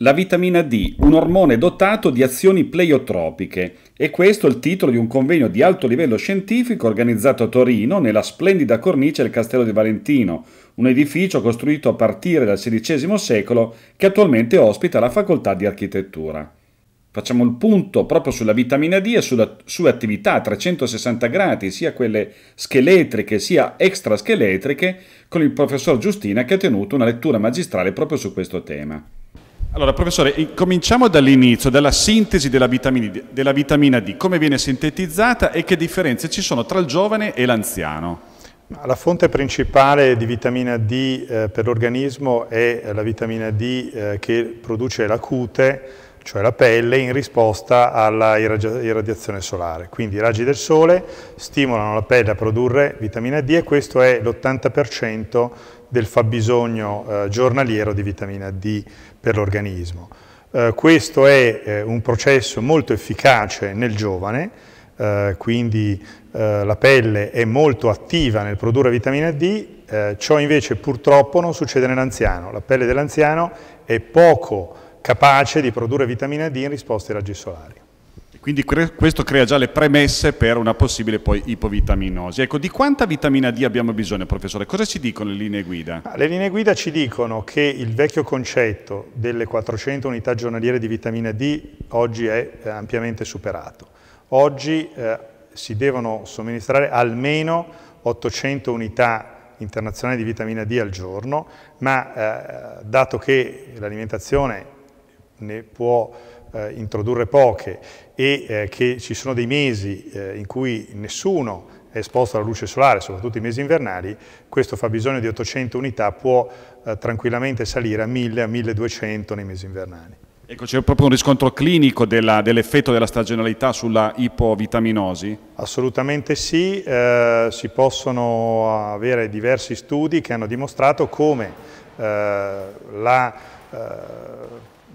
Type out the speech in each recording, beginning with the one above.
La vitamina D, un ormone dotato di azioni pleiotropiche, e questo è il titolo di un convegno di alto livello scientifico organizzato a Torino nella splendida cornice del Castello di Valentino, un edificio costruito a partire dal XVI secolo che attualmente ospita la facoltà di architettura. Facciamo il punto proprio sulla vitamina D e sulla, sulle attività a 360 gradi, sia quelle scheletriche sia extrascheletriche, con il professor Giustina che ha tenuto una lettura magistrale proprio su questo tema. Allora, professore, cominciamo dall'inizio, dalla sintesi della vitamina, D, della vitamina D, come viene sintetizzata e che differenze ci sono tra il giovane e l'anziano? La fonte principale di vitamina D eh, per l'organismo è la vitamina D eh, che produce la cute, cioè la pelle, in risposta alla irradiazione solare. Quindi i raggi del sole stimolano la pelle a produrre vitamina D e questo è l'80% del fabbisogno eh, giornaliero di vitamina D per l'organismo. Eh, questo è eh, un processo molto efficace nel giovane, eh, quindi eh, la pelle è molto attiva nel produrre vitamina D, ciò invece purtroppo non succede nell'anziano, la pelle dell'anziano è poco capace di produrre vitamina D in risposta ai raggi solari. Quindi questo crea già le premesse per una possibile poi ipovitaminosi. Ecco, di quanta vitamina D abbiamo bisogno, professore? Cosa ci dicono le linee guida? Ah, le linee guida ci dicono che il vecchio concetto delle 400 unità giornaliere di vitamina D oggi è eh, ampiamente superato. Oggi eh, si devono somministrare almeno 800 unità internazionali di vitamina D al giorno, ma eh, dato che l'alimentazione ne può eh, introdurre poche e eh, che ci sono dei mesi eh, in cui nessuno è esposto alla luce solare, soprattutto i mesi invernali, questo fabbisogno di 800 unità può eh, tranquillamente salire a 1000, a 1200 nei mesi invernali. Ecco, c'è proprio un riscontro clinico dell'effetto dell della stagionalità sulla ipovitaminosi? Assolutamente sì, eh, si possono avere diversi studi che hanno dimostrato come eh, la eh,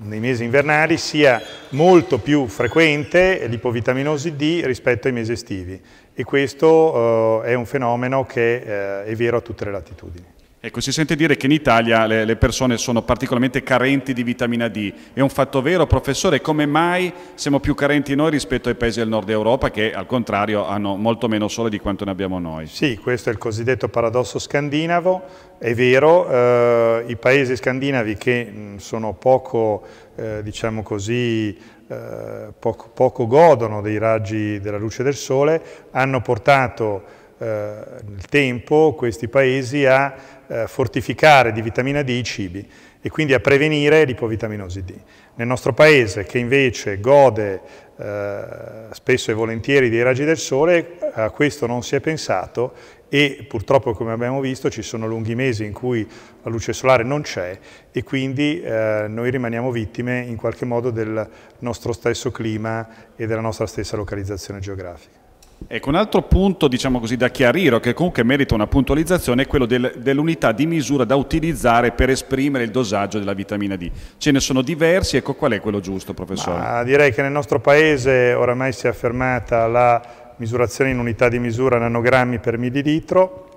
nei mesi invernali sia molto più frequente l'ipovitaminosi D rispetto ai mesi estivi e questo eh, è un fenomeno che eh, è vero a tutte le latitudini. Ecco, si sente dire che in Italia le, le, persone sono particolarmente carenti di vitamina D. È un fatto vero, professore? Come mai siamo più carenti noi rispetto ai paesi del nord Europa che al contrario hanno molto meno sole di quanto ne abbiamo noi? Sì, questo è il cosiddetto paradosso scandinavo. È vero, eh, i paesi scandinavi che sono poco, eh, diciamo così, eh, poco, poco godono dei raggi della luce del sole hanno portato eh, nel tempo questi paesi a eh, fortificare di vitamina D i cibi e quindi a prevenire l'ipovitaminosi D. Nel nostro paese, che invece gode eh, spesso e volentieri dei raggi del sole, a questo non si è pensato e purtroppo, come abbiamo visto, ci sono lunghi mesi in cui la luce solare non c'è e quindi eh, noi rimaniamo vittime in qualche modo del nostro stesso clima e della nostra stessa localizzazione geografica. Ecco, un altro punto diciamo così, da chiarire, che comunque merita una puntualizzazione, è quello del, dell'unità di misura da utilizzare per esprimere il dosaggio della vitamina D. Ce ne sono diversi, ecco qual è quello giusto, professore? Ma direi che nel nostro Paese oramai si è affermata la misurazione in unità di misura nanogrammi per millilitro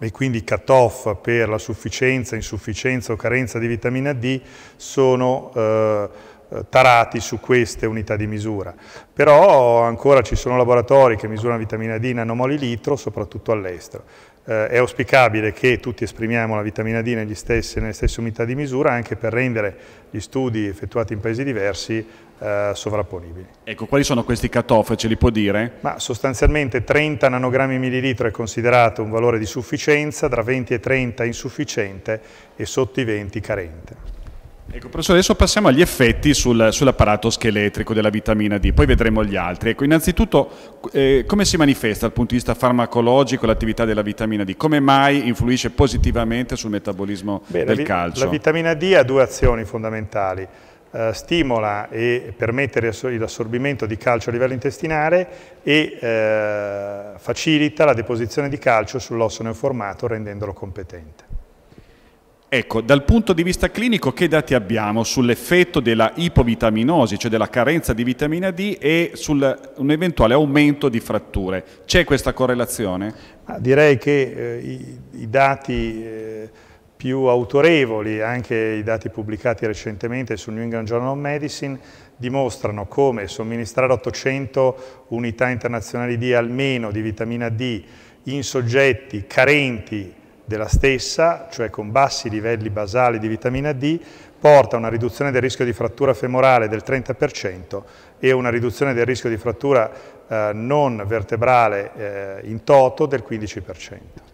e quindi cut-off per la sufficienza, insufficienza o carenza di vitamina D sono... Eh, eh, tarati su queste unità di misura. Però ancora ci sono laboratori che misurano vitamina D in nanomolilitro, soprattutto all'estero. Eh, è auspicabile che tutti esprimiamo la vitamina D negli stessi, nelle stesse unità di misura anche per rendere gli studi effettuati in paesi diversi eh, sovrapponibili. Ecco, quali sono questi cut Ce li può dire? Ma sostanzialmente 30 nanogrammi millilitro è considerato un valore di sufficienza, tra 20 e 30 insufficiente e sotto i 20 carente. Ecco, professore, adesso passiamo agli effetti sul, sull'apparato scheletrico della vitamina D, poi vedremo gli altri. Ecco, innanzitutto, eh, come si manifesta dal punto di vista farmacologico l'attività della vitamina D? Come mai influisce positivamente sul metabolismo Beh, del la calcio? La vitamina D ha due azioni fondamentali. Eh, stimola e permette l'assorbimento di calcio a livello intestinale e eh, facilita la deposizione di calcio sull'osso neoformato rendendolo competente. Ecco, dal punto di vista clinico che dati abbiamo sull'effetto della ipovitaminosi, cioè della carenza di vitamina D e su un eventuale aumento di fratture? C'è questa correlazione? direi che eh, i, i, dati eh, più autorevoli, anche i dati pubblicati recentemente sul New England Journal of Medicine, dimostrano come somministrare 800 unità internazionali di almeno di vitamina D in soggetti carenti della stessa, cioè con bassi livelli basali di vitamina D, porta a una riduzione del rischio di frattura femorale del 30% e una riduzione del rischio di frattura eh, non vertebrale eh, in toto del 15%.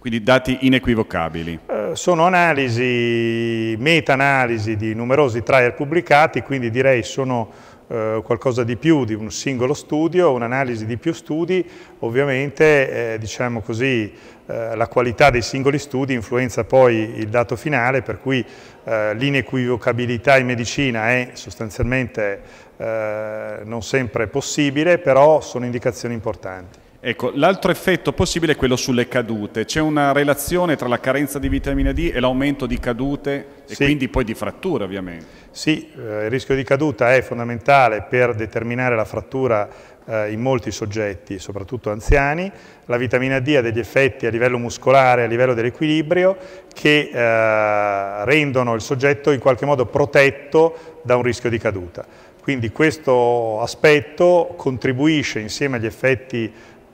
Quindi dati inequivocabili. Eh, sono analisi, meta-analisi di numerosi trial pubblicati, quindi direi sono eh, qualcosa di più di un singolo studio, un'analisi di più studi, ovviamente eh, diciamo così, eh, la qualità dei singoli studi influenza poi il dato finale, per cui eh, l'inequivocabilità in medicina è sostanzialmente eh, non sempre possibile, però sono indicazioni importanti. Ecco, l'altro effetto possibile è quello sulle cadute. C'è una relazione tra la carenza di vitamina D e l'aumento di cadute e sì. quindi poi di fratture ovviamente. Sì, eh, il rischio di caduta è fondamentale per determinare la frattura eh, in molti soggetti, soprattutto anziani. La vitamina D ha degli effetti a livello muscolare, a livello dell'equilibrio, che eh, rendono il soggetto in qualche modo protetto da un rischio di caduta. Quindi questo aspetto contribuisce insieme agli effetti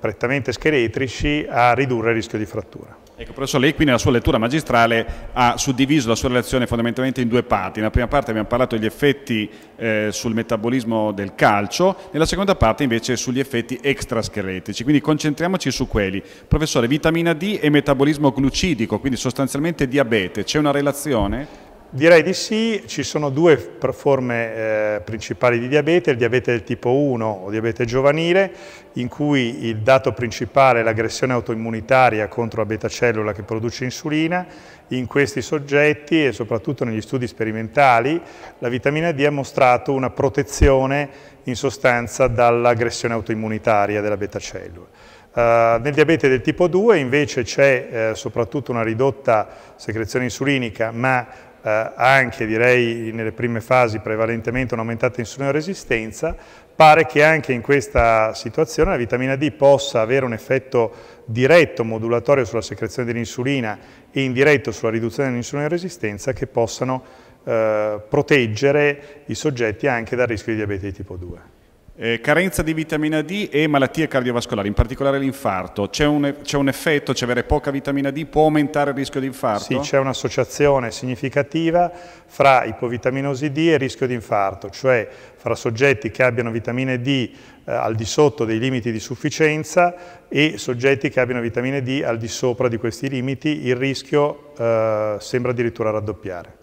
prettamente scheletrici a ridurre il rischio di frattura. Ecco, professor, lei qui nella sua lettura magistrale ha suddiviso la sua relazione fondamentalmente in due parti. Nella prima parte abbiamo parlato degli effetti eh, sul metabolismo del calcio, nella seconda parte invece sugli effetti extrascheletrici. quindi concentriamoci su quelli. Professore, vitamina D e metabolismo glucidico, quindi sostanzialmente diabete, c'è una relazione? Direi di sì, ci sono due forme eh, principali di diabete, il diabete del tipo 1 o diabete giovanile, in cui il dato principale è l'aggressione autoimmunitaria contro la beta cellula che produce insulina. In questi soggetti e soprattutto negli studi sperimentali la vitamina D ha mostrato una protezione in sostanza dall'aggressione autoimmunitaria della betacellula. Uh, eh, nel diabete del tipo 2 invece c'è eh, soprattutto una ridotta secrezione insulinica, ma eh, anche direi nelle prime fasi prevalentemente un'aumentata insulina resistenza, pare che anche in questa situazione la vitamina D possa avere un effetto diretto modulatorio sulla secrezione dell'insulina e indiretto sulla riduzione dell'insulina resistenza che possano eh, proteggere i soggetti anche dal rischio di diabete di tipo 2. Eh, carenza di vitamina D e malattie cardiovascolari, in particolare l'infarto. C'è un, un, effetto, cioè avere poca vitamina D può aumentare il rischio di infarto? Sì, c'è un'associazione significativa fra ipovitaminosi D e rischio di infarto, cioè fra soggetti che abbiano vitamina D eh, al di sotto dei limiti di sufficienza e soggetti che abbiano vitamina D al di sopra di questi limiti, il rischio eh, sembra addirittura raddoppiare.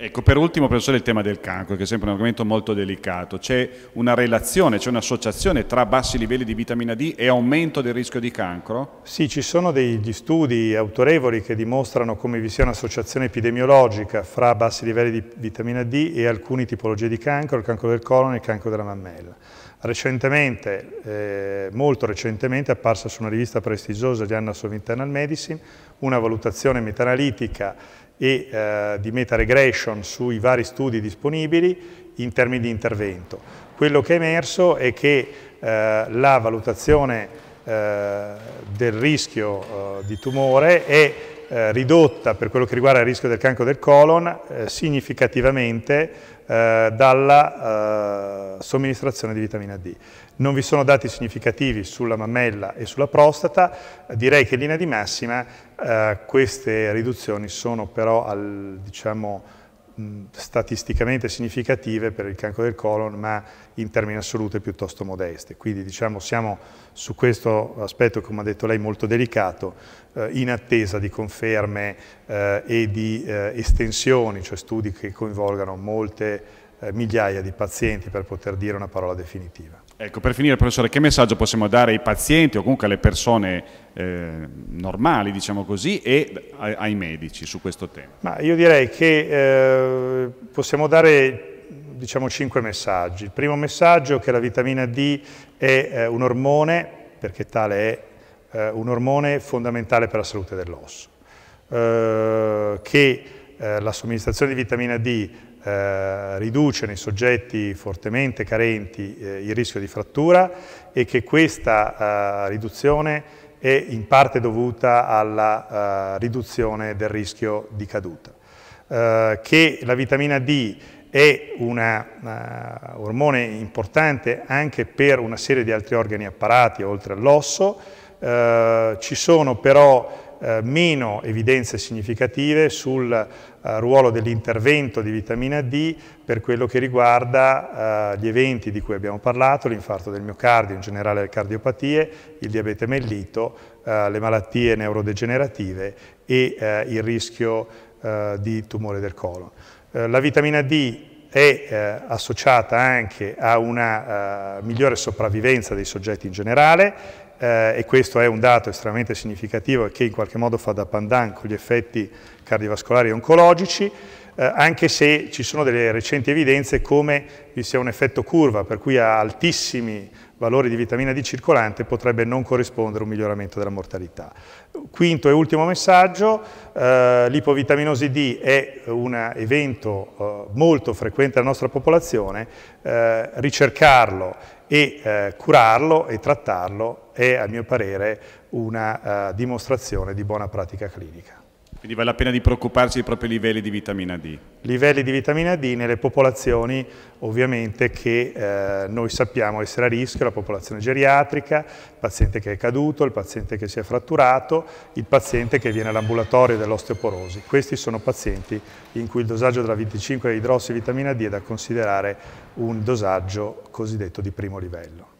Ecco, per ultimo professore il tema del cancro, che è sempre un argomento molto delicato. C'è una relazione, c'è un'associazione tra bassi livelli di vitamina D e aumento del rischio di cancro? Sì, ci sono degli studi autorevoli che dimostrano come vi sia un'associazione epidemiologica fra bassi livelli di vitamina D e alcune tipologie di cancro, il cancro del colon e il cancro della mammella. Recentemente, eh, molto recentemente, è apparsa su una rivista prestigiosa di Annals of Internal Medicine una valutazione meta-analitica e eh, di meta-regression sui vari studi disponibili in termini di intervento. Quello che è emerso è che eh, la valutazione eh, del rischio eh, di tumore è eh, ridotta per quello che riguarda il rischio del cancro del colon eh, significativamente eh, dalla eh, somministrazione di vitamina D. Non vi sono dati significativi sulla mammella e sulla prostata, direi che in linea di massima eh, queste riduzioni sono però al, diciamo, statisticamente significative per il cancro del colon, ma in termini assoluti piuttosto modeste. Quindi diciamo siamo su questo aspetto, come ha detto lei, molto delicato, eh, in attesa di conferme eh, e di eh, estensioni, cioè studi che coinvolgano molte eh, migliaia di pazienti per poter dire una parola definitiva. Ecco, per finire, professore, che messaggio possiamo dare ai pazienti o comunque alle persone eh, normali, diciamo così, e ai, ai, medici su questo tema? Ma io direi che eh, possiamo dare diciamo, cinque messaggi. Il primo messaggio è che la vitamina D è eh, un ormone, perché tale è eh, un ormone fondamentale per la salute dell'osso, eh, che eh, la somministrazione di vitamina D eh, riduce nei soggetti fortemente carenti eh, il rischio di frattura e che questa eh, riduzione è in parte dovuta alla eh, riduzione del rischio di caduta. Eh, che la vitamina D è un ormone importante anche per una serie di altri organi apparati oltre all'osso, ci sono però eh, meno evidenze significative sul eh, ruolo dell'intervento di vitamina D per quello che riguarda eh, gli eventi di cui abbiamo parlato, l'infarto del miocardio, in generale le cardiopatie, il diabete mellito, eh, le malattie neurodegenerative e eh, il rischio eh, di tumore del colon. La vitamina D è eh, associata anche a una uh, migliore sopravvivenza dei soggetti in generale eh, e questo è un dato estremamente significativo che in qualche modo fa da pandan con gli effetti cardiovascolari e oncologici, eh, anche se ci sono delle recenti evidenze come vi sia un effetto curva, per cui a altissimi valore di vitamina D circolante potrebbe non corrispondere a un miglioramento della mortalità. Quinto e ultimo messaggio, eh, l'ipovitaminosi D è un evento eh, molto frequente nella nostra popolazione, eh, ricercarlo e eh, curarlo e trattarlo è a mio parere una eh, dimostrazione di buona pratica clinica. Quindi vale la pena di preoccuparsi dei propri livelli di vitamina D. Livelli di vitamina D nelle popolazioni ovviamente che eh, noi sappiamo essere a rischio, la popolazione geriatrica, il paziente che è caduto, il paziente che si è fratturato, il paziente che viene all'ambulatorio dell'osteoporosi. Questi sono pazienti in cui il dosaggio della 25 idrossi vitamina D è da considerare un dosaggio cosiddetto di primo livello.